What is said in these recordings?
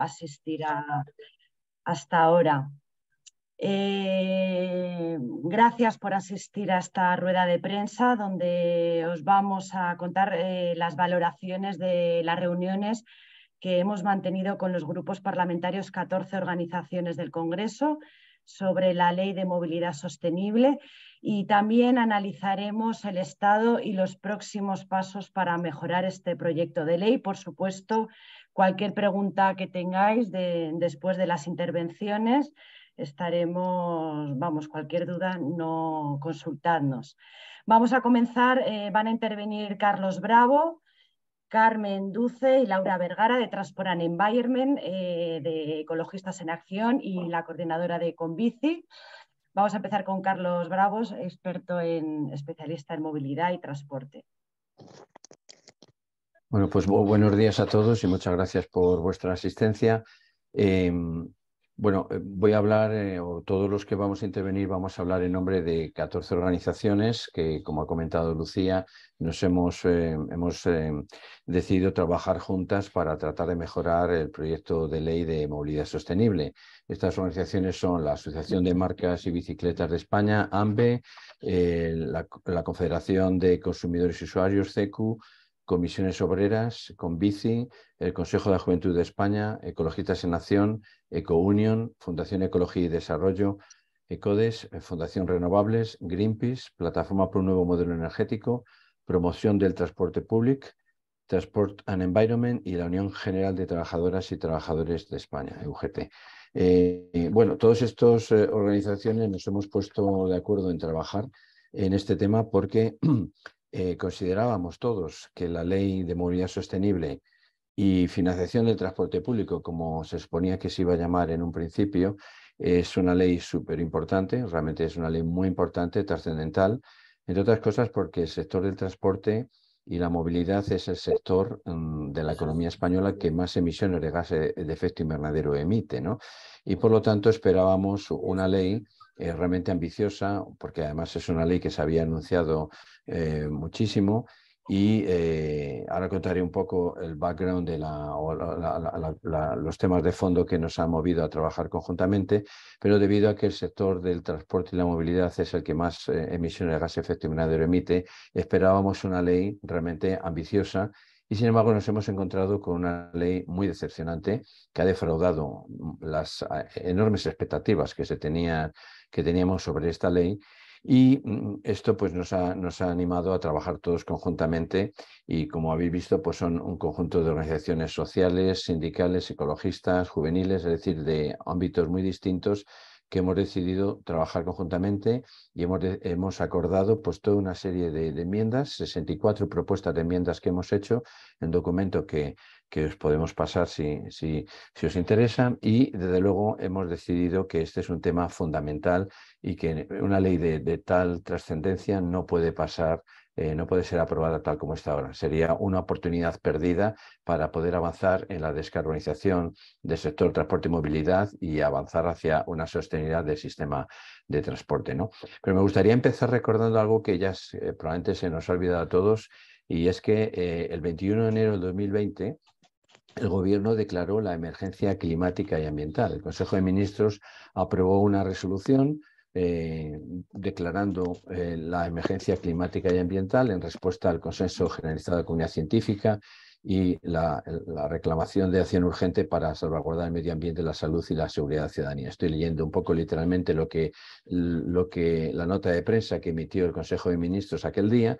asistir hasta ahora. Eh, gracias por asistir a esta rueda de prensa donde os vamos a contar eh, las valoraciones de las reuniones que hemos mantenido con los grupos parlamentarios 14 organizaciones del Congreso sobre la Ley de Movilidad Sostenible y también analizaremos el estado y los próximos pasos para mejorar este proyecto de ley. Por supuesto, Cualquier pregunta que tengáis después de las intervenciones, estaremos, vamos, cualquier duda, no consultadnos. Vamos a comenzar, eh, van a intervenir Carlos Bravo, Carmen Duce y Laura Vergara de Transporan Environment, eh, de Ecologistas en Acción y la coordinadora de Convici. Vamos a empezar con Carlos Bravos, experto en especialista en movilidad y transporte. Bueno, pues buenos días a todos y muchas gracias por vuestra asistencia. Em, bueno, eh, voy a hablar, eh, o todos los que vamos a intervenir, vamos a hablar en nombre de 14 organizaciones que, como ha comentado Lucía, nos hemos, eh, decidido trabajar juntas para tratar de mejorar el proyecto de ley de movilidad sostenible. Estas organizaciones son la Asociación de Marcas y Bicicletas de España, AMBE, la, la Confederación de Consumidores y Usuarios, CECU, Comisiones Obreras, Convici, el Consejo de la Juventud de España, Ecologistas en Acción, EcoUnion, Fundación Ecología y Desarrollo, ECODES, Fundación Renovables, Greenpeace, Plataforma por un Nuevo Modelo Energético, Promoción del Transporte Público, Transport and Environment y la Unión General de Trabajadoras y Trabajadores de España, e UGT. Eh, bueno, todas estas eh, organizaciones nos hemos puesto de acuerdo en trabajar en este tema porque Eh, considerábamos todos que la ley de movilidad sostenible y financiación del transporte público, como se suponía que se iba a llamar en un principio, es una ley súper importante, realmente es una ley muy importante, trascendental, entre otras cosas porque el sector del transporte y la movilidad es el sector mm, de la economía española que más emisiones de gases de efecto invernadero emite, ¿no? Y por lo tanto esperábamos una ley eh, realmente ambiciosa, porque además es una ley que se había anunciado eh, muchísimo. Y eh, ahora contaré un poco el background de la, los temas de fondo que nos han movido a trabajar conjuntamente, pero debido a que el sector del transporte y la movilidad es el que más emisiones de gas efecto invernadero emite, esperábamos una ley realmente ambiciosa y sin embargo nos hemos encontrado con una ley muy decepcionante que ha defraudado las enormes expectativas que se tenían que teníamos sobre esta ley y mm, esto pues nos ha, nos ha, animado a trabajar todos conjuntamente y como habéis visto pues son un conjunto de organizaciones sociales, sindicales, ecologistas, juveniles, es decir, de ámbitos muy distintos que hemos decidido trabajar conjuntamente y hemos, hemos acordado pues toda una serie de, enmiendas, 64 propuestas de enmiendas que hemos hecho, en documento que que os podemos pasar si, os interesa. Y desde luego hemos decidido que este es un tema fundamental y que una ley de, tal trascendencia no puede pasar. Eh, no puede ser aprobada tal como está ahora. Sería una oportunidad perdida para poder avanzar en la descarbonización del sector transporte y movilidad y avanzar hacia una sostenibilidad del sistema de transporte. ¿no? Pero me gustaría empezar recordando algo que ya eh, probablemente se nos ha olvidado a todos, y es que eh, el 21 de enero de 2020 el Gobierno declaró la emergencia climática y ambiental. El Consejo de Ministros aprobó una resolución eh, declarando eh, la emergencia climática y ambiental en respuesta al Consenso Generalizado de la Comunidad Científica y la, reclamación de acción urgente para salvaguardar el medio ambiente, la salud y la seguridad de ciudadanía. Estoy leyendo un poco literalmente lo que, lo que la nota de prensa que emitió el Consejo de Ministros aquel día,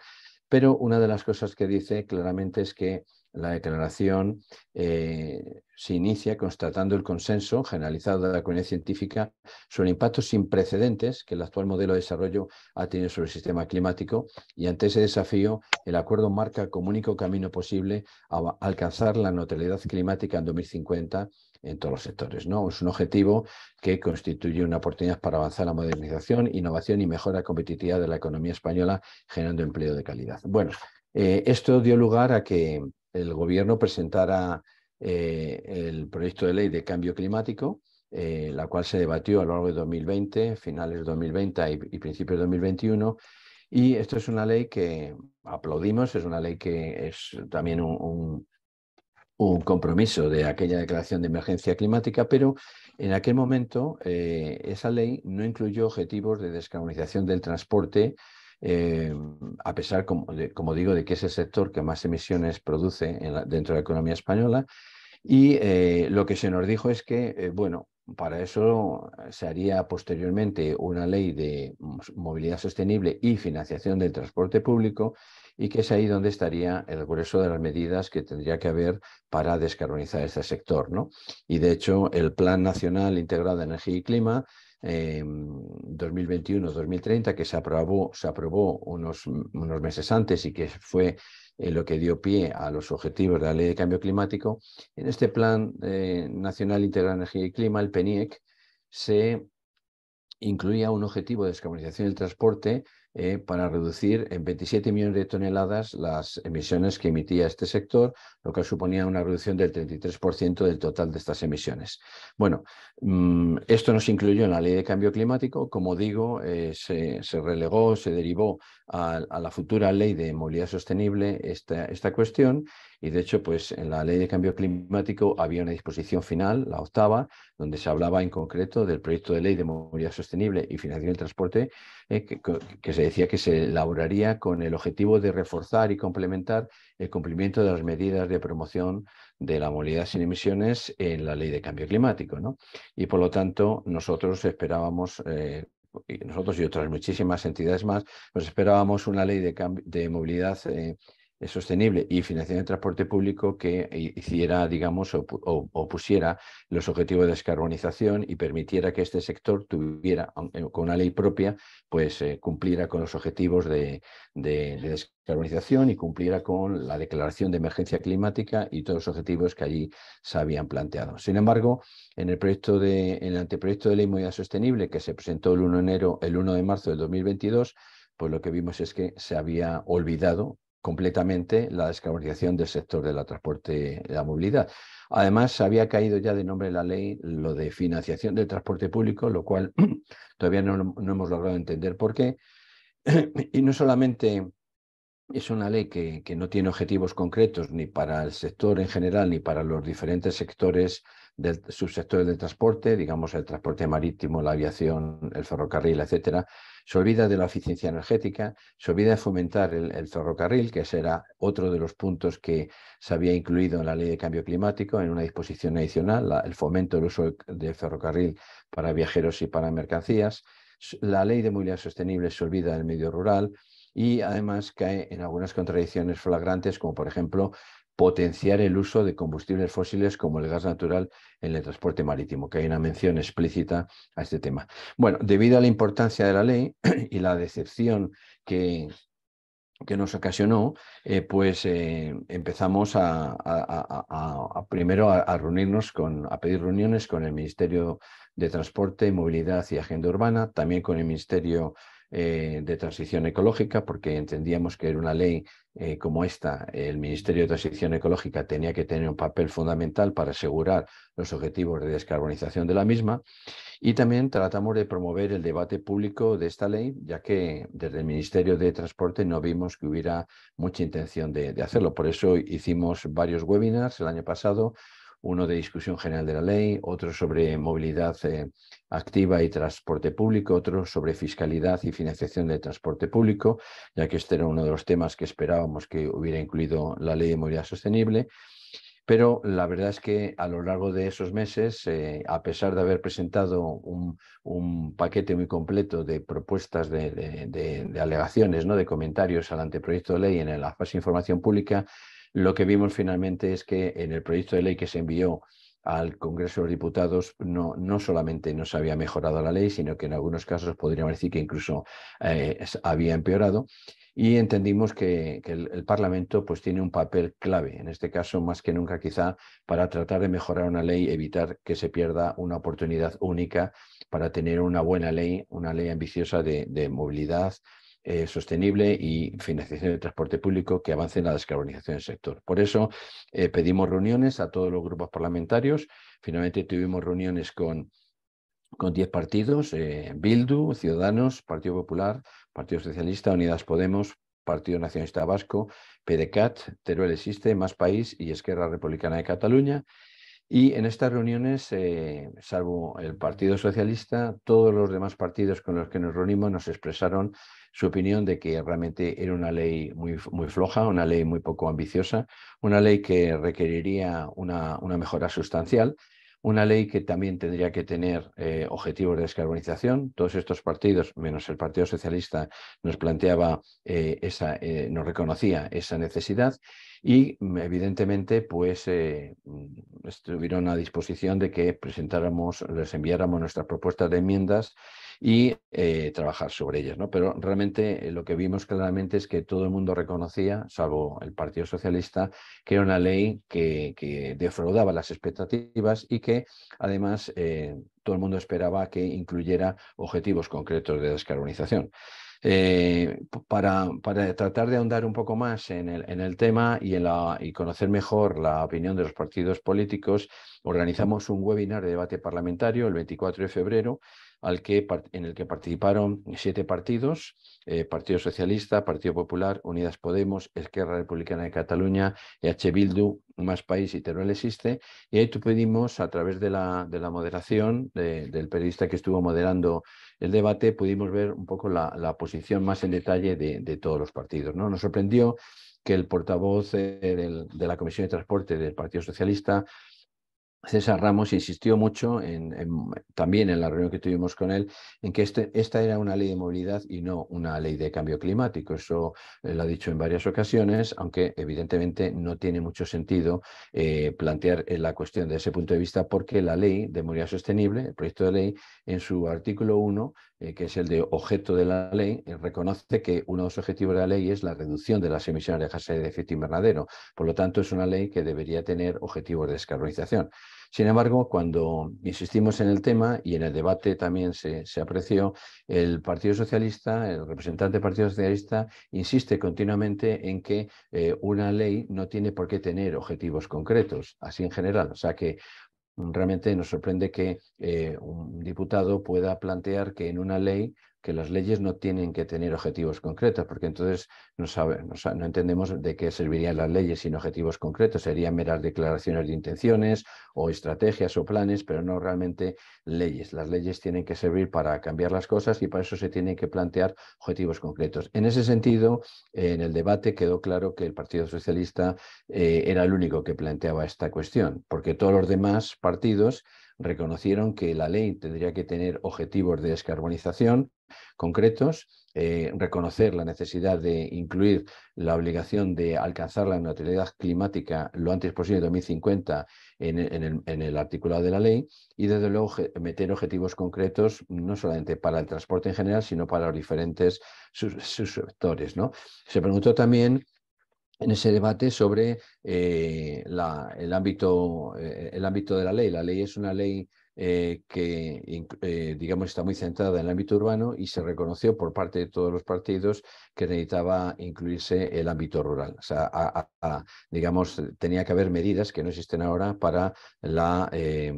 pero una de las cosas que dice claramente es que la declaración eh, se inicia constatando el consenso generalizado de la comunidad científica sobre impactos sin precedentes que el actual modelo de desarrollo ha tenido sobre el sistema climático y ante ese desafío el acuerdo marca como único camino posible a alcanzar la neutralidad climática en 2050 en todos los sectores. Es un objetivo que constituye una oportunidad para avanzar la modernización, innovación y mejora competitividad de la economía española generando empleo de calidad. Bueno, eh, esto dio lugar a que el gobierno presentara eh, el proyecto de ley de cambio climático, eh, la cual se debatió a lo largo de 2020, finales de 2020 y, principios de 2021. Y esto es una ley que aplaudimos, es una ley que es también un, compromiso de aquella declaración de emergencia climática, pero en aquel momento eh, esa ley no incluyó objetivos de descarbonización del transporte eh, a pesar, como, digo, de que es el sector que más emisiones produce dentro de la economía española. Y eh, lo que se nos dijo es que, eh, bueno, para eso se haría posteriormente una ley de movilidad sostenible y financiación del transporte público y que es ahí donde estaría el grueso de las medidas que tendría que haber para descarbonizar este sector. ¿no? Y de hecho, el Plan Nacional Integrado de Energía y Clima 2021-2030 em, que se aprobó, se aprobó unos, unos meses antes y que fue eh, lo que dio pie a los objetivos de la Ley de Cambio Climático, en este Plan eh, Nacional Integral de Energía y Clima, el PENIEC, se incluía un objetivo de descarbonización del transporte eh, para reducir en 27 millones de toneladas las emisiones que emitía este sector, lo que suponía una reducción del 33% del total de estas emisiones. Bueno, mm, esto no se incluyó en la ley de cambio climático, como digo, eh, se, relegó, se derivó a, la futura ley de movilidad sostenible esta, cuestión y de hecho, pues en la ley de cambio climático había una disposición final, la octava, donde se hablaba en concreto del proyecto de ley de movilidad sostenible y financiación del transporte, eh, que, se decía que se elaboraría con el objetivo de reforzar y complementar el cumplimiento de las medidas de promoción de la movilidad sin emisiones en la ley de cambio climático. Y por lo tanto, nosotros esperábamos eh, nosotros y otras muchísimas entidades más, nos pues esperábamos una ley de, de movilidad eh, sostenible y financiación de transporte público que eh, hiciera, digamos, o, pusiera los objetivos de descarbonización y permitiera que este sector tuviera, eh, con una ley propia, pues eh, cumpliera con los objetivos de, descarbonización y cumpliera con la declaración de emergencia climática y todos los objetivos que allí se habían planteado. Sin embargo, en el, proyecto de, en el anteproyecto de ley movilidad sostenible que se presentó el 1 de, enero, el 1 de marzo del 2022, pues lo que vimos es que se había olvidado completamente la descarbonización del sector de la transporte, y la movilidad. Además, había caído ya de nombre la ley lo de financiación del transporte público, lo cual todavía no, no hemos logrado entender por qué. Y no solamente es una ley que, no tiene objetivos concretos ni para el sector en general ni para los diferentes sectores del subsector del transporte, digamos el transporte marítimo, la aviación, el ferrocarril, etcétera. Se olvida de la eficiencia energética, se olvida de fomentar el, ferrocarril, que será otro de los puntos que se había incluido en la ley de cambio climático, en una disposición adicional, el fomento del uso del ferrocarril para viajeros y para mercancías. La ley de movilidad sostenible se olvida del medio rural, y además cae en algunas contradicciones flagrantes, como por ejemplo potenciar el uso de combustibles fósiles como el gas natural en el transporte marítimo, que hay una mención explícita a este tema. Bueno, debido a la importancia de la ley y la decepción que, que nos ocasionó, eh, pues eh, empezamos a, a primero a, reunirnos con, a pedir reuniones con el Ministerio de Transporte, Movilidad y Agenda Urbana, también con el Ministerio eh, de Transición Ecológica, porque entendíamos que era una ley eh, como esta, el Ministerio de Transición Ecológica tenía que tener un papel fundamental para asegurar los objetivos de descarbonización de la misma. Y también tratamos de promover el debate público de esta ley, ya que desde el Ministerio de Transporte no vimos que hubiera mucha intención de hacerlo. Por eso hicimos varios webinars el año pasado uno de discusión general de la ley, otro sobre movilidad eh, activa y transporte público, otro sobre fiscalidad y financiación de transporte público, ya que este era uno de los temas que esperábamos que hubiera incluido la ley de movilidad sostenible. Pero la verdad es que a lo largo de esos meses, eh, a pesar de haber presentado un, paquete muy completo de propuestas, de, alegaciones, ¿no? de comentarios al anteproyecto de ley en la fase de información pública, lo que vimos finalmente es que en el proyecto de ley que se envió al Congreso de los Diputados no, no solamente no se había mejorado la ley, sino que en algunos casos podría decir que incluso eh, había empeorado. Y entendimos que, el, Parlamento pues, tiene un papel clave, en este caso más que nunca quizá, para tratar de mejorar una ley, evitar que se pierda una oportunidad única para tener una buena ley, una ley ambiciosa de movilidad, eh, sostenible y financiación de transporte público que avance en la descarbonización del sector. Por eso eh, pedimos reuniones a todos los grupos parlamentarios. Finalmente tuvimos reuniones con con 10 partidos, eh, Bildu, Ciudadanos, Partido Popular, Partido Socialista, Unidas Podemos, Partido Nacionalista Vasco, PDCAT, Teruel Existe, Más País y Esquerra Republicana de Cataluña. Y en estas reuniones, eh, salvo el Partido Socialista, todos los demás partidos con los que nos reunimos nos expresaron su opinión de que realmente era una ley muy, muy floja, una ley muy poco ambiciosa, una ley que requeriría una, mejora sustancial, una ley que también tendría que tener eh, objetivos de descarbonización. Todos estos partidos, menos el Partido Socialista, nos planteaba eh, esa, nos reconocía esa necesidad y mm, evidentemente pues eh, mm, estuvieron a disposición de que presentáramos, les enviáramos nuestras propuestas de enmiendas y eh, trabajar sobre ellas. ¿no? Pero realmente eh, lo que vimos claramente es que todo el mundo reconocía, salvo el Partido Socialista, que era una ley que defraudaba las expectativas y que además todo el mundo esperaba que incluyera objetivos concretos de descarbonización. Eh, para, tratar de ahondar un poco más en el, tema y, la, conocer mejor la opinión de los partidos políticos, organizamos un webinar de debate parlamentario el 24 de febrero, al que, en el que participaron siete partidos, eh, Partido Socialista, Partido Popular, Unidas Podemos, Esquerra Republicana de Cataluña, EH Bildu, Más País y Teruel Existe. Y ahí tú pedimos, a través de la, moderación del periodista que estuvo moderando el debate pudimos ver un poco la, posición más en detalle de, todos los partidos. ¿no? Nos sorprendió que el portavoz eh, de la Comisión de Transporte del Partido Socialista César Ramos insistió mucho también en la reunión que tuvimos con él en que este, esta era una ley de movilidad y no una ley de cambio climático. Eso eh, lo ha dicho en varias ocasiones, aunque evidentemente no tiene mucho sentido eh, plantear eh, la cuestión desde ese punto de vista porque la ley de movilidad sostenible, el proyecto de ley, en su artículo 1, que es el de objeto de la ley, reconoce que uno de los objetivos de la ley es la reducción de las emisiones de gases de efecto invernadero. Por lo tanto, es una ley que debería tener objetivos de descarbonización. Sin embargo, cuando insistimos en el tema y en el debate también se, apreció, el Partido Socialista, el representante del Partido Socialista, insiste continuamente en que eh, una ley no tiene por qué tener objetivos concretos, así en general. O sea que mm, realmente nos sorprende que eh, un diputado pueda plantear que en una ley que las leyes no tienen que tener objetivos concretos, porque entonces no, sabe, no, entendemos de qué servirían las leyes sin objetivos concretos, serían meras declaraciones de intenciones o estrategias o planes, pero no realmente leyes. Las leyes tienen que servir para cambiar las cosas y para eso se tienen que plantear objetivos concretos. En ese sentido, en el debate quedó claro que el Partido Socialista eh, era el único que planteaba esta cuestión, porque todos los demás partidos reconocieron que la ley tendría que tener objetivos de descarbonización, concretos, eh, reconocer la necesidad de incluir la obligación de alcanzar la neutralidad climática lo antes posible en 2050 en, el, artículo articulado de la ley y desde luego meter objetivos concretos no solamente para el transporte en general, sino para los diferentes sus, sectores. ¿no? Se preguntó también en ese debate sobre eh, el, ámbito, eh, el ámbito de la ley. La ley es una ley eh, que eh, digamos está muy centrada en el ámbito urbano y se reconoció por parte de todos los partidos que necesitaba incluirse el ámbito rural. O sea, digamos, tenía que haber medidas que no existen ahora para la, eh,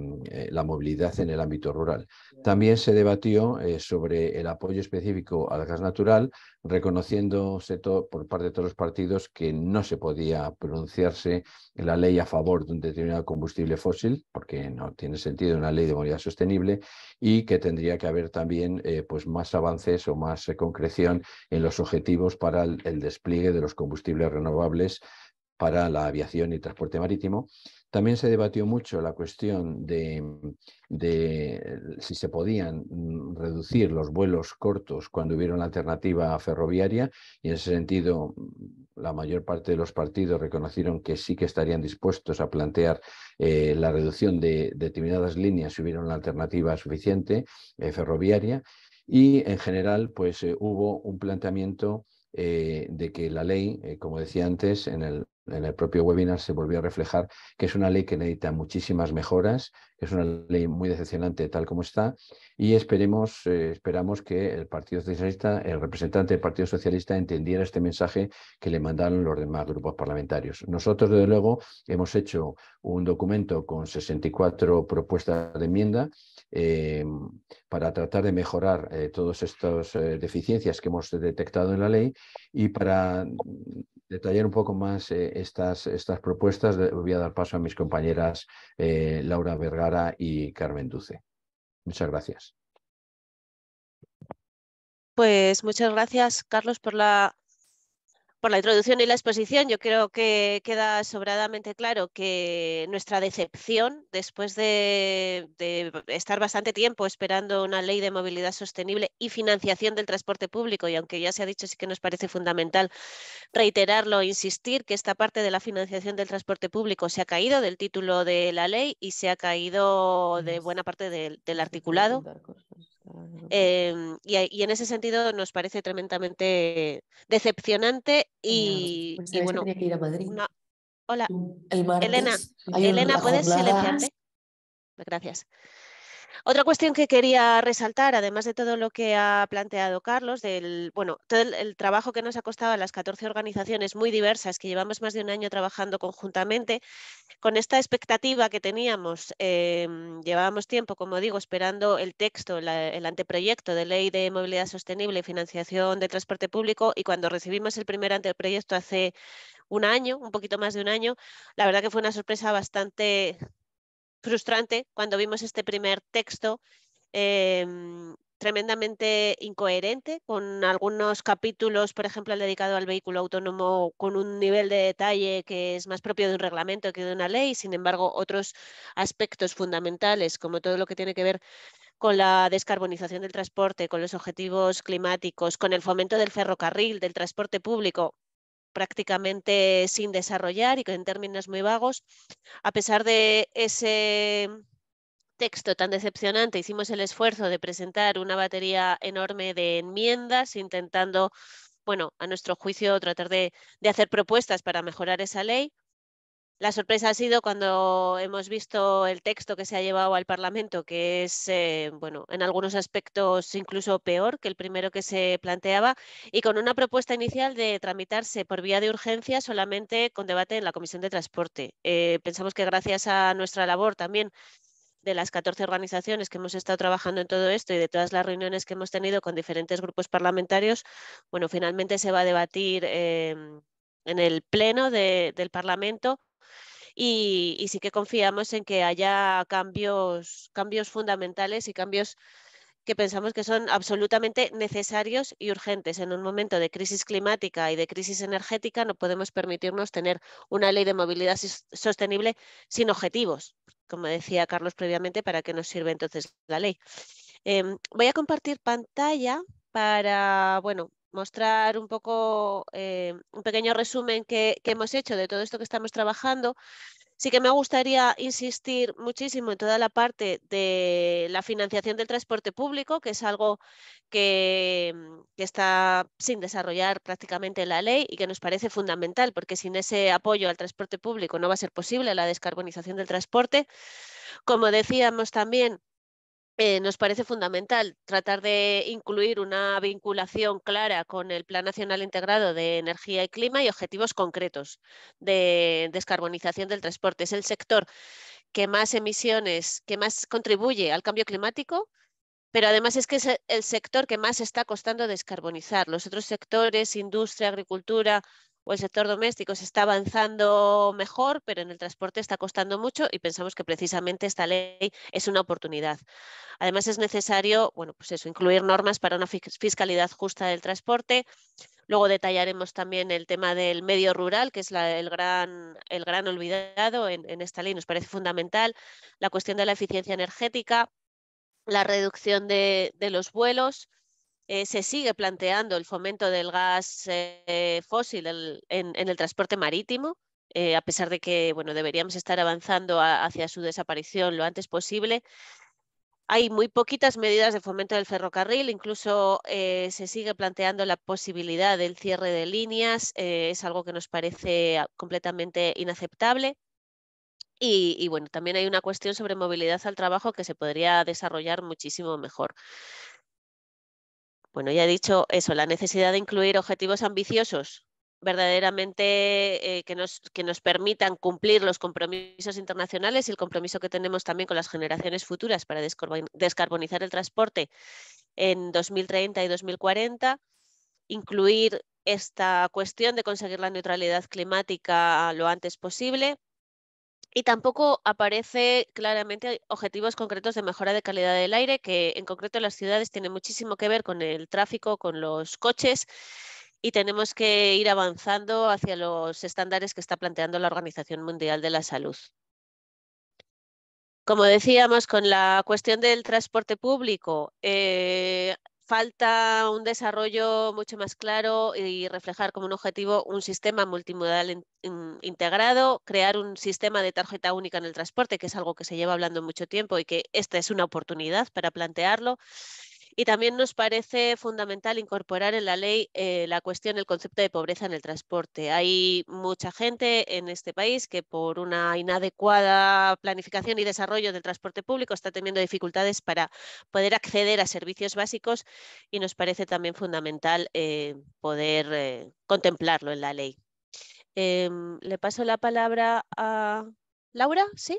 movilidad en el ámbito rural. También se debatió sobre el apoyo específico al gas natural, reconociéndose por parte de todos los partidos que no se podía pronunciarse la ley a favor de un determinado combustible fósil, porque no tiene sentido una ley de sostenible y que tendría que haber también eh, pues más avances o más eh, concreción en los objetivos para el despliegue de los combustibles renovables para la aviación y transporte marítimo. También se debatió mucho la cuestión de, si se podían mm, reducir los vuelos cortos cuando hubiera una alternativa ferroviaria y en ese sentido mm, la mayor parte de los partidos reconocieron que sí que estarían dispuestos a plantear eh, la reducción de determinadas líneas si hubiera una alternativa suficiente eh, ferroviaria y en general pues eh, hubo un planteamiento eh, de que la ley, eh, como decía antes, en el, en el, propio webinar se volvió a reflejar que es una ley que necesita muchísimas mejoras, es una ley muy decepcionante tal como está, y esperemos, eh, esperamos que el Partido Socialista, el representante del Partido Socialista, entendiera este mensaje que le mandaron los demás grupos parlamentarios. Nosotros, desde luego, hemos hecho un documento con 64 propuestas de enmienda para tratar de mejorar eh, todas estas eh, deficiencias que hemos detectado en la ley y para detallar un poco más eh, estas, estas propuestas voy a dar paso a mis compañeras Laura Vergara y Carmen Duce. Muchas gracias. Pues muchas gracias, Carlos, por la por la introducción y la exposición, yo creo que queda sobradamente claro que nuestra decepción, después de, estar bastante tiempo esperando una ley de movilidad sostenible y financiación del transporte público, y aunque ya se ha dicho, sí que nos parece fundamental reiterarlo, e insistir que esta parte de la financiación del transporte público se ha caído del título de la ley y se ha caído de buena parte del articulado. Em, y, en ese sentido nos parece tremendamente decepcionante y, pues bueno. Hola, Elena, Elena, ¿puedes silenciarte? Gracias. Otra cuestión que quería resaltar, además de todo lo que ha planteado Carlos, del bueno, todo el, trabajo que nos ha costado a las 14 organizaciones muy diversas que llevamos más de un año trabajando conjuntamente, con esta expectativa que teníamos, em, llevábamos tiempo, como digo, esperando el texto, el anteproyecto de ley de movilidad sostenible y financiación de transporte público, y cuando recibimos el primer anteproyecto hace un año, un poquito más de un año, la verdad que fue una sorpresa bastante frustrante cuando vimos este primer texto, em, tremendamente incoherente, con algunos capítulos, por ejemplo, el dedicado al vehículo autónomo, con un nivel de detalle que es más propio de un reglamento que de una ley, sin embargo, otros aspectos fundamentales, como todo lo que tiene que ver con la descarbonización del transporte, con los objetivos climáticos, con el fomento del ferrocarril, del transporte público, prácticamente sin desarrollar y en términos muy vagos, a pesar de ese texto tan decepcionante, hicimos el esfuerzo de presentar una batería enorme de enmiendas, intentando, bueno, a nuestro juicio, tratar de, de hacer propuestas para mejorar esa ley. La sorpresa ha sido cuando hemos visto el texto que se ha llevado al Parlamento, que es, eh, bueno, en algunos aspectos incluso peor que el primero que se planteaba, y con una propuesta inicial de tramitarse por vía de urgencia solamente con debate en la Comisión de Transporte. Eh, pensamos que gracias a nuestra labor también de las 14 organizaciones que hemos estado trabajando en todo esto y de todas las reuniones que hemos tenido con diferentes grupos parlamentarios, bueno, finalmente se va a debatir em, en el Pleno del Parlamento y, sí que confiamos en que haya cambios, cambios fundamentales y cambios que pensamos que son absolutamente necesarios y urgentes. En un momento de crisis climática y de crisis energética no podemos permitirnos tener una ley de movilidad sostenible sin objetivos, como decía Carlos previamente, para qué nos sirve entonces la ley. Em, voy a compartir pantalla para, bueno, mostrar un poco eh, un pequeño resumen que, hemos hecho de todo esto que estamos trabajando. Sí que me gustaría insistir muchísimo en toda la parte de la financiación del transporte público, que es algo que, mm, que, está sin desarrollar prácticamente la ley y que nos parece fundamental, porque sin ese apoyo al transporte público no va a ser posible la descarbonización del transporte. Como decíamos también, eh, nos parece fundamental tratar de incluir una vinculación clara con el Plan Nacional Integrado de Energía y Clima y objetivos concretos de descarbonización del transporte. Es el sector que más emisiones, que más contribuye al cambio climático, pero además es que es el sector que más está costando descarbonizar. Los otros sectores, industria, agricultura, o el sector doméstico se está avanzando mejor, pero en el transporte está costando mucho y pensamos que precisamente esta ley es una oportunidad. Además es necesario, bueno, pues eso, incluir normas para una fiscalidad justa del transporte. Luego detallaremos también el tema del medio rural, que es el, gran, olvidado en, esta ley, nos parece fundamental. La cuestión de la eficiencia energética, la reducción de los vuelos, eh, se sigue planteando el fomento del gas eh, fósil en, el transporte marítimo, eh, a pesar de que bueno, deberíamos estar avanzando hacia su desaparición lo antes posible. Hay muy poquitas medidas de fomento del ferrocarril, incluso se sigue planteando la posibilidad del cierre de líneas, es algo que nos parece ah, completamente inaceptable. Y, y bueno, también hay una cuestión sobre movilidad al trabajo que se podría desarrollar muchísimo mejor. Bueno, ya he dicho eso, la necesidad de incluir objetivos ambiciosos verdaderamente eh, que, nos, que nos permitan cumplir los compromisos internacionales y el compromiso que tenemos también con las generaciones futuras para descarbonizar el transporte en 2030 y 2040, incluir esta cuestión de conseguir la neutralidad climática lo antes posible, y tampoco aparece claramente eh, objetivos concretos de mejora de calidad del aire, que en concreto las ciudades tienen muchísimo que ver con el tráfico, con los coches, y tenemos que ir avanzando hacia los estándares que está planteando la Organización Mundial de la Salud. Como decíamos, con la cuestión del transporte público, eh, falta un desarrollo mucho más claro y reflejar como un objetivo un sistema multimodal integrado, crear un sistema de tarjeta única en el transporte, que es algo que se lleva hablando mucho tiempo y que esta es una oportunidad para plantearlo. Y también nos parece fundamental incorporar en la ley eh, la cuestión del concepto de pobreza en el transporte. Hay mucha gente en este país que por una inadecuada planificación y desarrollo del transporte público está teniendo dificultades para poder acceder a servicios básicos y nos parece también fundamental eh, poder eh, contemplarlo en la ley. Em, le paso la palabra a Laura, ¿sí?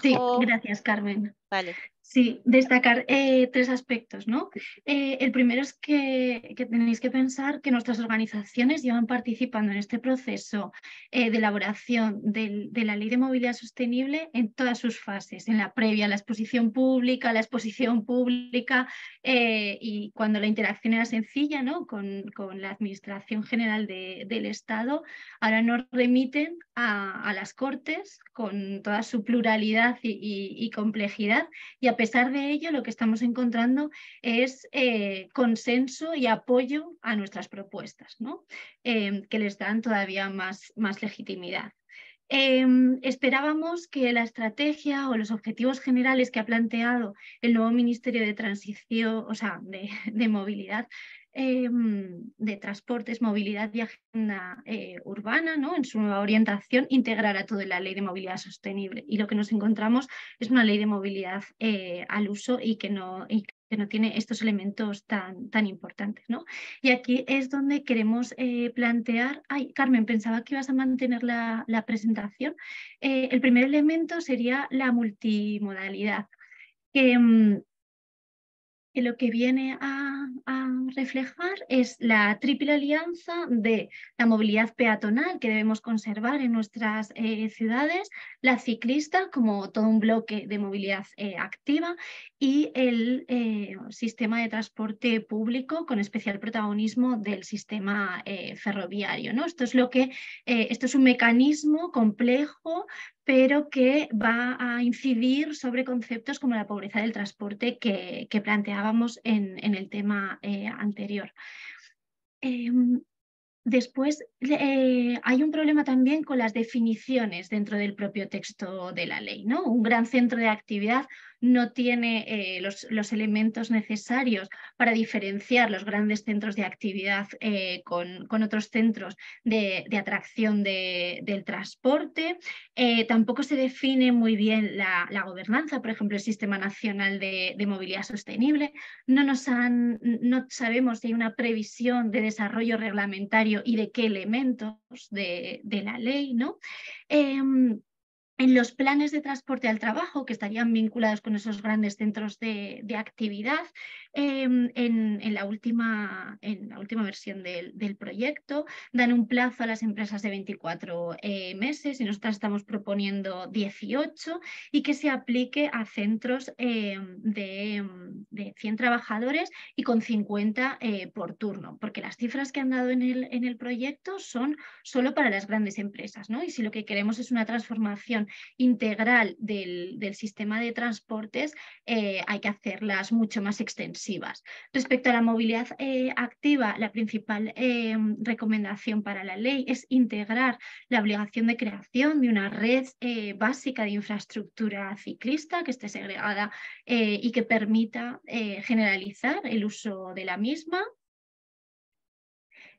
Sí, gracias Carmen. Vale. Sí, destacar eh, tres aspectos, ¿no? Eh, el primero es que, tenéis que pensar que nuestras organizaciones llevan participando en este proceso eh, de elaboración de la Ley de Movilidad Sostenible en todas sus fases, en la previa, la exposición pública, la exposición pública y cuando la interacción era sencilla, ¿no? Con, la Administración General del Estado, ahora nos remiten a, las Cortes con toda su pluralidad y, y complejidad y a a pesar de ello, lo que estamos encontrando es eh, consenso y apoyo a nuestras propuestas, ¿no? Em, que les dan todavía más, más legitimidad. Em, esperábamos que la estrategia o los objetivos generales que ha planteado el nuevo Ministerio de Transición, o sea, de, de Movilidad, Em, de Transportes, Movilidad y Agenda eh, Urbana, ¿no? en su nueva orientación, integrará toda la ley de movilidad sostenible. Y lo que nos encontramos es una ley de movilidad eh, al uso y que no... que no tiene estos elementos tan, tan importantes. ¿no? Y aquí es donde queremos eh, plantear, ay, Carmen, pensaba que ibas a mantener la, la presentación. el primer elemento sería la multimodalidad, que mm, lo que viene a, reflejar es la triple alianza de la movilidad peatonal que debemos conservar en nuestras eh, ciudades, la ciclista como todo un bloque de movilidad eh, activa y el eh, sistema de transporte público con especial protagonismo del sistema ferroviario. ¿no? Esto, es lo que, esto es un mecanismo complejo pero que va a incidir sobre conceptos como la pobreza del transporte que, planteábamos en, el tema eh, anterior. Em, después, eh, hay un problema también con las definiciones dentro del propio texto de la ley. ¿no? Un gran centro de actividad no tiene eh, los, elementos necesarios para diferenciar los grandes centros de actividad eh, con, otros centros de, atracción del transporte. Eh, tampoco se define muy bien la, gobernanza, por ejemplo, el Sistema Nacional de, Movilidad Sostenible. No, nos han, no sabemos si hay una previsión de desarrollo reglamentario y de qué elementos de, la ley. ¿no? Em, en los planes de transporte al trabajo, que estarían vinculados con esos grandes centros de, actividad, em, en, la última, en, la última, versión del, proyecto, dan un plazo a las empresas de 24 eh, meses y nosotras estamos proponiendo 18 y que se aplique a centros em, de, de, 100 trabajadores y con 50 eh, por turno, porque las cifras que han dado en el, en el proyecto son solo para las grandes empresas, ¿no? Y si lo que queremos es una transformación integral del, del sistema de transportes eh, hay que hacerlas mucho más extensivas. Respecto a la movilidad eh, activa, la principal eh, recomendación para la ley es integrar la obligación de creación de una red básica de infraestructura ciclista que esté segregada y que permita generalizar el uso de la misma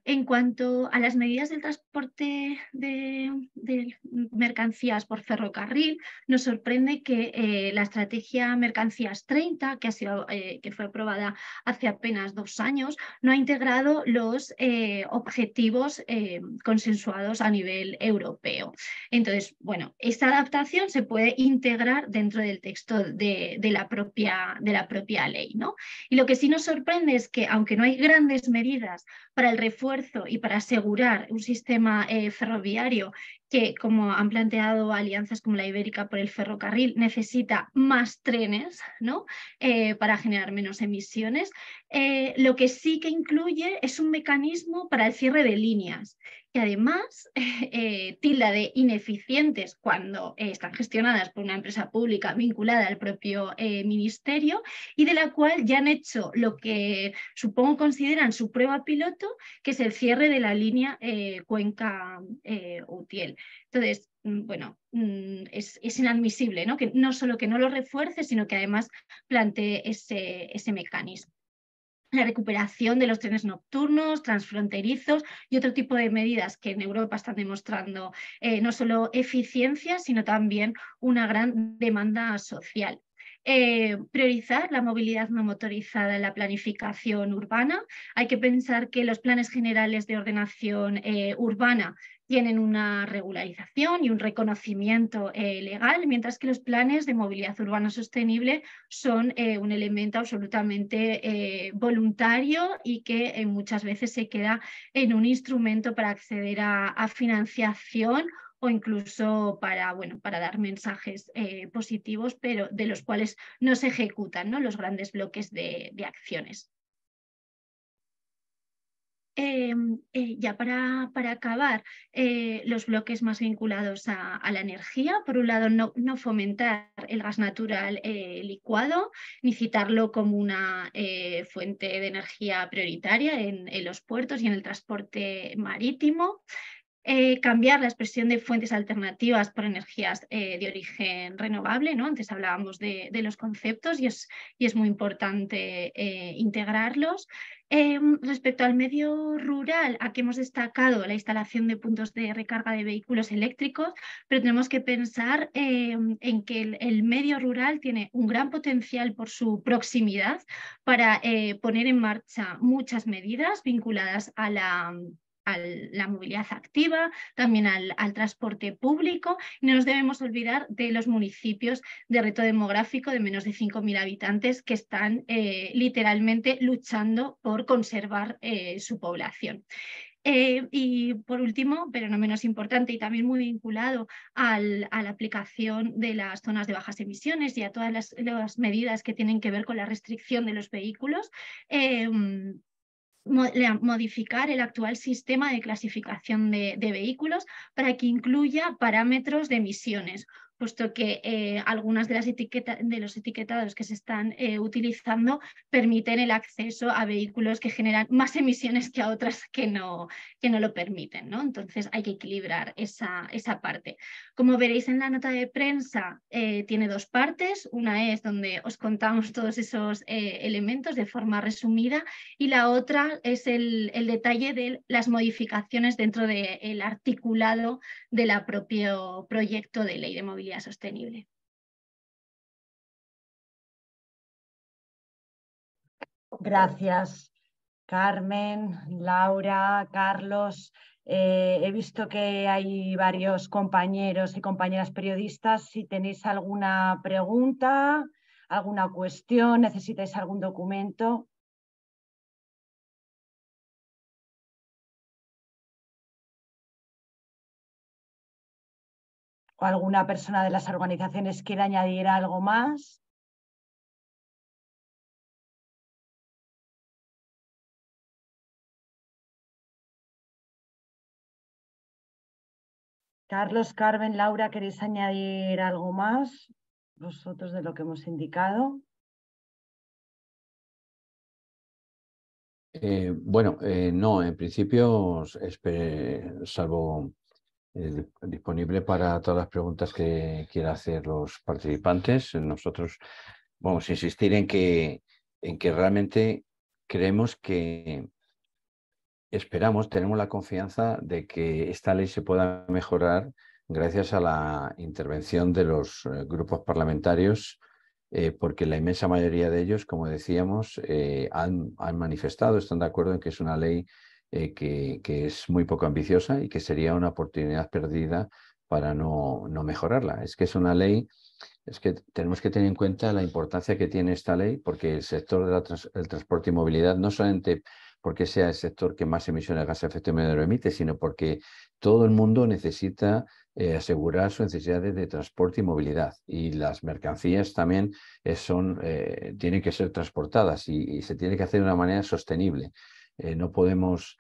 en cuanto a las medidas del transporte de, mercancías por ferrocarril, nos sorprende que eh, la estrategia Mercancías 30, que, ha sido, eh, que fue aprobada hace apenas dos años, no ha integrado los eh, objetivos consensuados a nivel europeo. Entonces, bueno, esta adaptación se puede integrar dentro del texto de, la, propia, de la propia ley. ¿no? Y lo que sí nos sorprende es que, aunque no hay grandes medidas para el refuerzo, y para asegurar un sistema eh, ferroviario que, como han planteado alianzas como la Ibérica por el ferrocarril, necesita más trenes ¿no? Eh, para generar menos emisiones, eh, lo que sí que incluye es un mecanismo para el cierre de líneas, que además eh, tilda de ineficientes cuando están gestionadas por una empresa pública vinculada al propio ministerio y de la cual ya han hecho lo que supongo consideran su prueba piloto, que es el cierre de la línea Cuenca-Utiel. Entonces, mm, bueno, mm, es, inadmisible, ¿no? Que no solo que no lo refuerce, sino que además plantee ese, mecanismo la recuperación de los trenes nocturnos, transfronterizos y otro tipo de medidas que en Europa están demostrando eh, no solo eficiencia, sino también una gran demanda social. Eh, priorizar la movilidad no motorizada en la planificación urbana. Hay que pensar que los planes generales de ordenación eh, urbana tienen una regularización y un reconocimiento eh, legal, mientras que los planes de movilidad urbana sostenible son un elemento absolutamente voluntario y que muchas veces se queda en un instrumento para acceder a, a financiación o incluso para, dar mensajes eh, positivos, pero de los cuales no se ejecutan ¿no? los grandes bloques de, acciones. Em, eh, ya para, acabar, eh, los bloques más vinculados a, la energía. Por un lado, no, fomentar el gas natural licuado, ni citarlo como una fuente de energía prioritaria en, los puertos y en el transporte marítimo. Eh, cambiar la expresión de fuentes alternativas por energías eh, de origen renovable. ¿no? Antes hablábamos de, los conceptos y es, muy importante eh, integrarlos. Em, respecto al medio rural, aquí hemos destacado la instalación de puntos de recarga de vehículos eléctricos, pero tenemos que pensar em, en que el, medio rural tiene un gran potencial por su proximidad para poner en marcha muchas medidas vinculadas a la a la movilidad activa, también al, transporte público. No nos debemos olvidar de los municipios de reto demográfico de menos de 5.000 habitantes que están eh, literalmente luchando por conservar eh, su población. Eh, y por último, pero no menos importante y también muy vinculado a la aplicación de las zonas de bajas emisiones y a todas las, las medidas que tienen que ver con la restricción de los vehículos, modificar el actual sistema de clasificación de, vehículos para que incluya parámetros de emisiones, puesto que eh, algunas de las etiquetas de los etiquetados que se están eh, utilizando permiten el acceso a vehículos que generan más emisiones que a otras que no, que no lo permiten. ¿no? Entonces hay que equilibrar esa, esa parte. Como veréis en la nota de prensa, eh, tiene dos partes. Una es donde os contamos todos esos elementos de forma resumida y la otra es el, detalle de las modificaciones dentro del de articulado del propio proyecto de ley de movilidad sostenible. Gracias, Carmen, Laura, Carlos. Eh, he visto que hay varios compañeros y compañeras periodistas. Si tenéis alguna pregunta, alguna cuestión, necesitáis algún documento. alguna persona de las organizaciones quiere añadir algo más. Carlos, Carmen, Laura, ¿queréis añadir algo más vosotros de lo que hemos indicado? Eh, bueno, eh, no, en principio, salvo disponible para todas las preguntas que quieran hacer los participantes. Nosotros vamos a insistir en que, en que realmente creemos que esperamos, tenemos la confianza de que esta ley se pueda mejorar gracias a la intervención de los eh, grupos parlamentarios, eh, porque la inmensa mayoría de ellos, como decíamos, eh, han manifestado, están de acuerdo en que es una ley eh, que, es muy poco ambiciosa y que sería una oportunidad perdida para no, mejorarla. Es que es una ley, es que tenemos que tener en cuenta la importancia que tiene esta ley porque el sector del transporte y movilidad no solamente porque sea el sector que más emisiones de gases de efecto invernadero emite, sino porque todo el mundo necesita eh, asegurar sus necesidades de transporte y movilidad. Y las mercancías también eh, son, tienen que ser transportadas y, y, se tiene que hacer de una manera sostenible. Eh, no, podemos,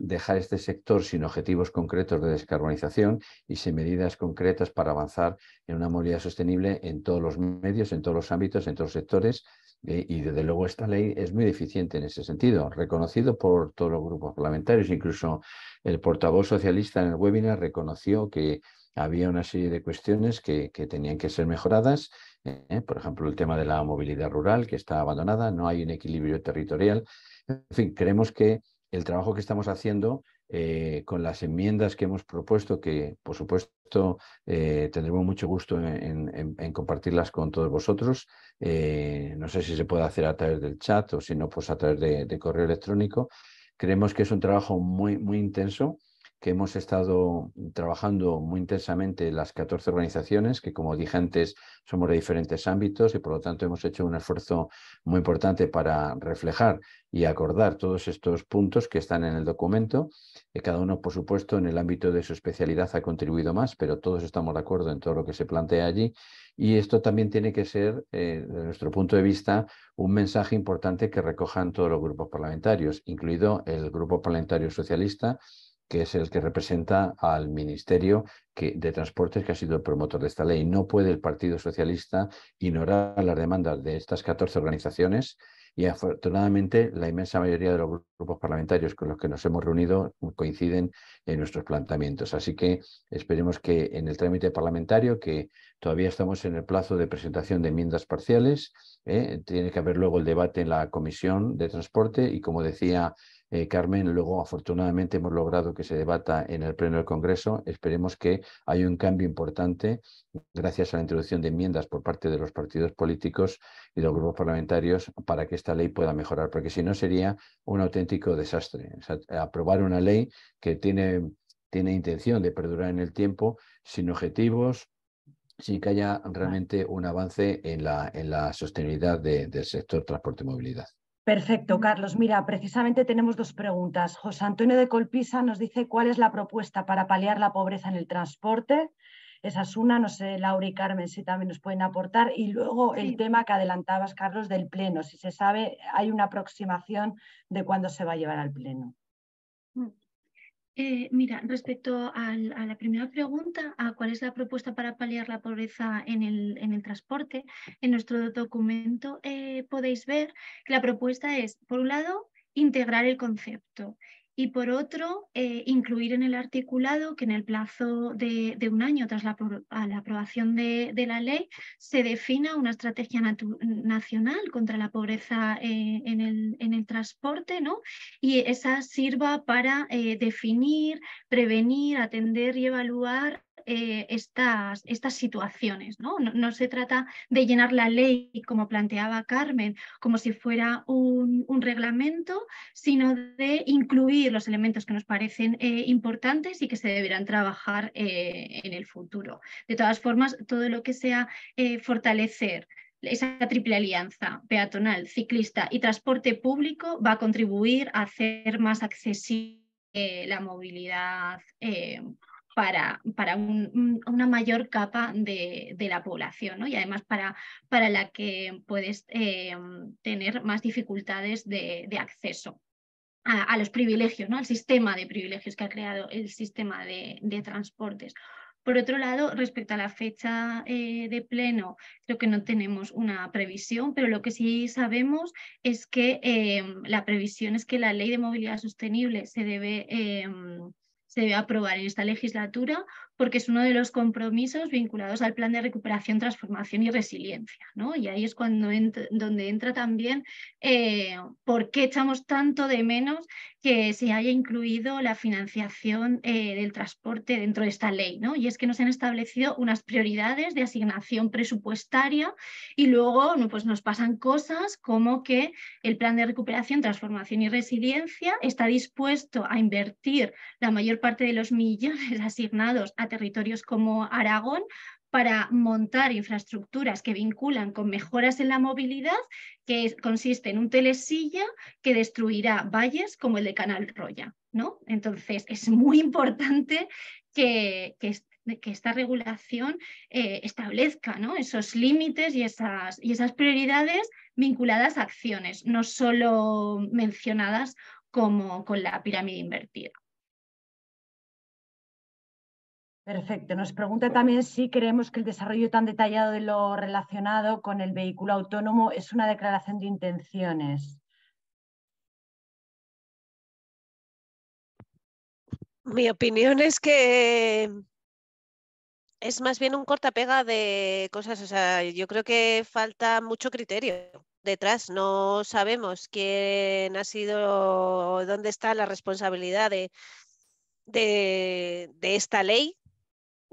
dejar este sector sin objetivos concretos de descarbonización y sin medidas concretas para avanzar en una movilidad sostenible en todos los medios, en todos los ámbitos, en todos los sectores. Eh, y desde luego esta ley es muy deficiente en ese sentido, reconocido por todos los grupos parlamentarios. Incluso el portavoz socialista en el webinar reconoció que había una serie de cuestiones que, tenían que ser mejoradas. Eh, por ejemplo, el tema de la movilidad rural, que está abandonada, no hay un equilibrio territorial en fin, creemos que el trabajo que estamos haciendo eh, con las enmiendas que hemos propuesto, que por supuesto eh, tendremos mucho gusto en, compartirlas con todos vosotros. Eh, no sé si se puede hacer a través del chat o si no, pues a través de, de correo electrónico. Creemos que es un trabajo muy, muy intenso que hemos estado trabajando muy intensamente las 14 organizaciones, que como dije antes, somos de diferentes ámbitos y por lo tanto hemos hecho un esfuerzo muy importante para reflejar y acordar todos estos puntos que están en el documento. Eh, cada uno, por supuesto, en el ámbito de su especialidad ha contribuido más, pero todos estamos de acuerdo en todo lo que se plantea allí. Y esto también tiene que ser, eh, desde nuestro punto de vista, un mensaje importante que recojan todos los grupos parlamentarios, incluido el Grupo Parlamentario Socialista, que es el que representa al Ministerio de Transportes, que ha sido el promotor de esta ley. No puede el Partido Socialista ignorar las demandas de estas 14 organizaciones y afortunadamente la inmensa mayoría de los grupos parlamentarios con los que nos hemos reunido coinciden en nuestros planteamientos. Así que esperemos que en el trámite parlamentario, que todavía estamos en el plazo de presentación de enmiendas parciales, eh, tiene que haber luego el debate en la Comisión de Transporte y, como decía eh, Carmen, luego afortunadamente hemos logrado que se debata en el Pleno del Congreso. Esperemos que haya un cambio importante gracias a la introducción de enmiendas por parte de los partidos políticos y de los grupos parlamentarios para que esta ley pueda mejorar, porque si no sería un auténtico desastre. aprobar una ley que tiene, tiene intención de perdurar en el tiempo sin objetivos, sin que haya realmente un avance en la, en la sostenibilidad del sector transporte y movilidad. Perfecto, Carlos. Mira, precisamente tenemos dos preguntas. José Antonio de Colpisa nos dice cuál es la propuesta para paliar la pobreza en el transporte. Esa es una, no sé, Laura y Carmen, si también nos pueden aportar. Y luego el tema que adelantabas, Carlos, del pleno. Si se sabe, hay una aproximación de cuándo se va a llevar al pleno. Mm. Eh, mira, respecto a la primera pregunta, a cuál es la propuesta para paliar la pobreza en el, transporte, en nuestro documento eh, podéis ver que la propuesta es, por un lado, integrar el concepto y por otro, eh, incluir en el articulado que en el plazo de, un año tras la, aprobación de, la ley se defina una estrategia nacional contra la pobreza eh, en, el, en, el, transporte ¿no? y esa sirva para eh, definir, prevenir, atender y evaluar eh, estas, estas, situaciones. ¿no? ¿no? se trata de llenar la ley, como planteaba Carmen, como si fuera un, reglamento, sino de incluir los elementos que nos parecen eh, importantes y que se deberán trabajar eh, en el futuro. De todas formas, todo lo que sea fortalecer esa triple alianza peatonal, ciclista y transporte público va a contribuir a hacer más accesible la movilidad para, para una mayor capa de, la población y además para, para, la que puedes eh, tener más dificultades de, acceso. A, los privilegios, ¿no? al sistema de privilegios que ha creado el sistema de, transportes. Por otro lado, respecto a la fecha eh, de pleno, creo que no tenemos una previsión, pero lo que sí sabemos es que eh, la previsión es que la ley de movilidad sostenible se debe se debe aprobar en esta legislatura porque es uno de los compromisos vinculados al plan de recuperación, transformación y resiliencia. ¿no? Y ahí es cuando donde entra también eh, por qué echamos tanto de menos que se haya incluido la financiación eh, del transporte dentro de esta ley. ¿no? Y es que nos han establecido unas prioridades de asignación presupuestaria y luego pues, nos pasan cosas como que el plan de recuperación, transformación y resiliencia está dispuesto a invertir la mayor parte de los millones asignados a territorios como Aragón para montar infraestructuras que vinculan con mejoras en la movilidad, que consiste en un telesilla que destruirá valles como el de Canal Roya. ¿no? Entonces, es muy importante que, que, esta regulación eh, establezca esos límites y esas, y esas prioridades vinculadas a acciones, no solo mencionadas como con la pirámide invertida. Perfecto. Nos pregunta también si creemos que el desarrollo tan detallado de lo relacionado con el vehículo autónomo es una declaración de intenciones. Mi opinión es que es más bien un cortapega de cosas. O sea, yo creo que falta mucho criterio detrás. No sabemos quién ha sido, o dónde está la responsabilidad de esta ley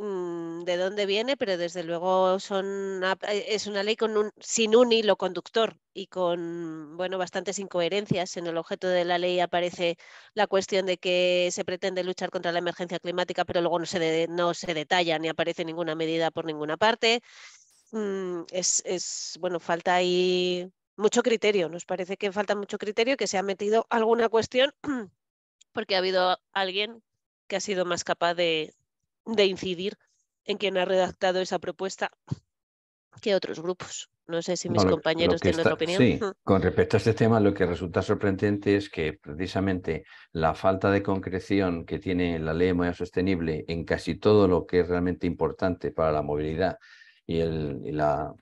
Mm, de dónde viene, pero desde luego ah, eh, es una ley con un, sin un hilo conductor y con bueno, bastantes incoherencias. En el objeto de la ley aparece la cuestión de que se pretende luchar contra la emergencia climática, pero luego no se, detalla ni aparece ninguna medida por ninguna parte. Mm, es, bueno, falta ahí mucho criterio. Nos parece que falta mucho criterio, que se ha metido alguna cuestión porque ha habido alguien que ha sido más capaz de, de incidir en quien ha redactado esa propuesta que otros grupos. No sé si mis compañeros tienen otra opinión. Sí, con respecto a este tema, lo que resulta sorprendente es que precisamente la falta de concreción que tiene la ley de sostenible en casi todo lo que es realmente importante para la movilidad y, la,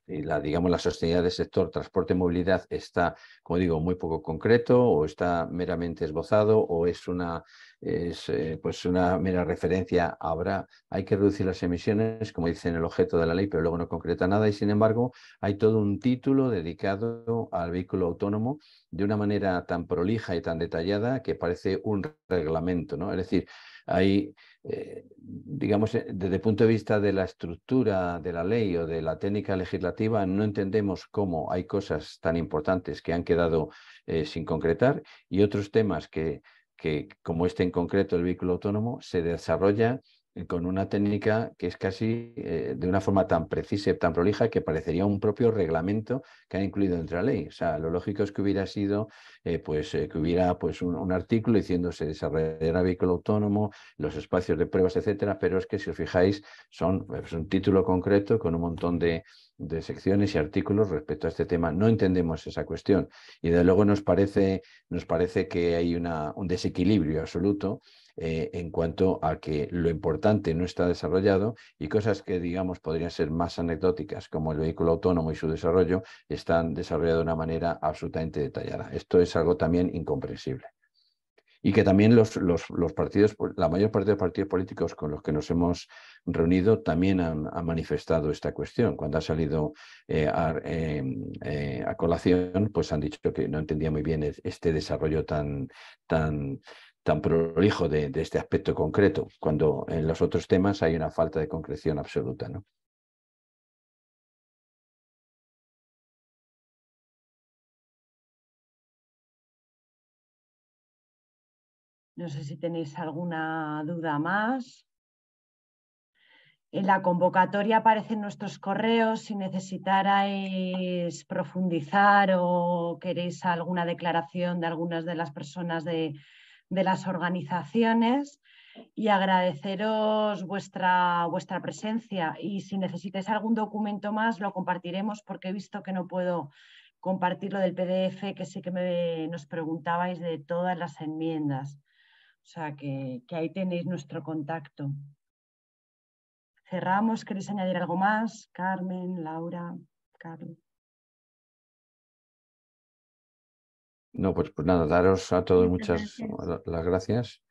digamos, la sostenibilidad del sector transporte y movilidad está, como digo, muy poco concreto o está meramente esbozado o es una, es, eh, pues una mera referencia. Habrá, hay que reducir las emisiones, como dice en el objeto de la ley, pero luego no concreta nada y, sin embargo, hay todo un título dedicado al vehículo autónomo de una manera tan prolija y tan detallada que parece un reglamento, ¿no? Es decir, hay, eh, digamos, eh, desde el punto de vista de la estructura de la ley o de la técnica legislativa, no entendemos cómo hay cosas tan importantes que han quedado eh, sin concretar y otros temas que, que, como este en concreto, el vehículo autónomo, se desarrollan. Eh, con una técnica que es casi eh, de una forma tan precisa y tan prolija que parecería un propio reglamento que han incluido de la ley. O sea, lo lógico es que hubiera sido eh, pues, que hubiera pues, un, artículo diciéndose desarrollar vehículo autónomo, los espacios de pruebas, etcétera, pero es que si os fijáis son pues, un título concreto con un montón de, de secciones y artículos respecto a este tema. No entendemos esa cuestión y de luego nos parece, nos parece que hay una, un desequilibrio absoluto eh, en cuanto a que lo importante no está desarrollado y cosas que, digamos, podrían ser más anecdóticas, como el vehículo autónomo y su desarrollo, están desarrolladas de una manera absolutamente detallada. Esto es algo también incomprensible y que también los, los, partidos, la mayor parte de los partidos políticos con los que nos hemos reunido también han, manifestado esta cuestión. Cuando ha salido eh, eh, eh, a, colación, pues han dicho que no entendía muy bien este desarrollo tan, tan, tan prolijo de, de este aspecto concreto, cuando en los otros temas hay una falta de concreción absoluta. ¿no? No sé si tenéis alguna duda más. En la convocatoria aparecen nuestros correos. Si necesitarais profundizar o queréis alguna declaración de algunas de las personas de, las organizaciones y agradeceros vuestra, presencia. Y si necesitáis algún documento más, lo compartiremos porque he visto que no puedo compartirlo del PDF que sí que me, nos preguntabais de todas las enmiendas. O sea, que, ahí tenéis nuestro contacto. Cerramos. ¿Queréis añadir algo más? Carmen, Laura, Carlos. No, pues, pues nada, daros a todos muchas gracias. las gracias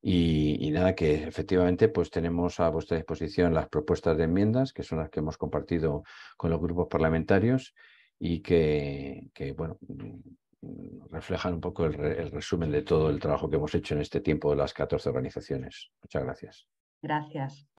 y, nada, que efectivamente pues tenemos a vuestra disposición las propuestas de enmiendas, que son las que hemos compartido con los grupos parlamentarios y que bueno, Mm, reflejan un poco el, el, resumen de todo el trabajo que hemos hecho en este tiempo de las 14 organizaciones. Muchas gracias. Gracias.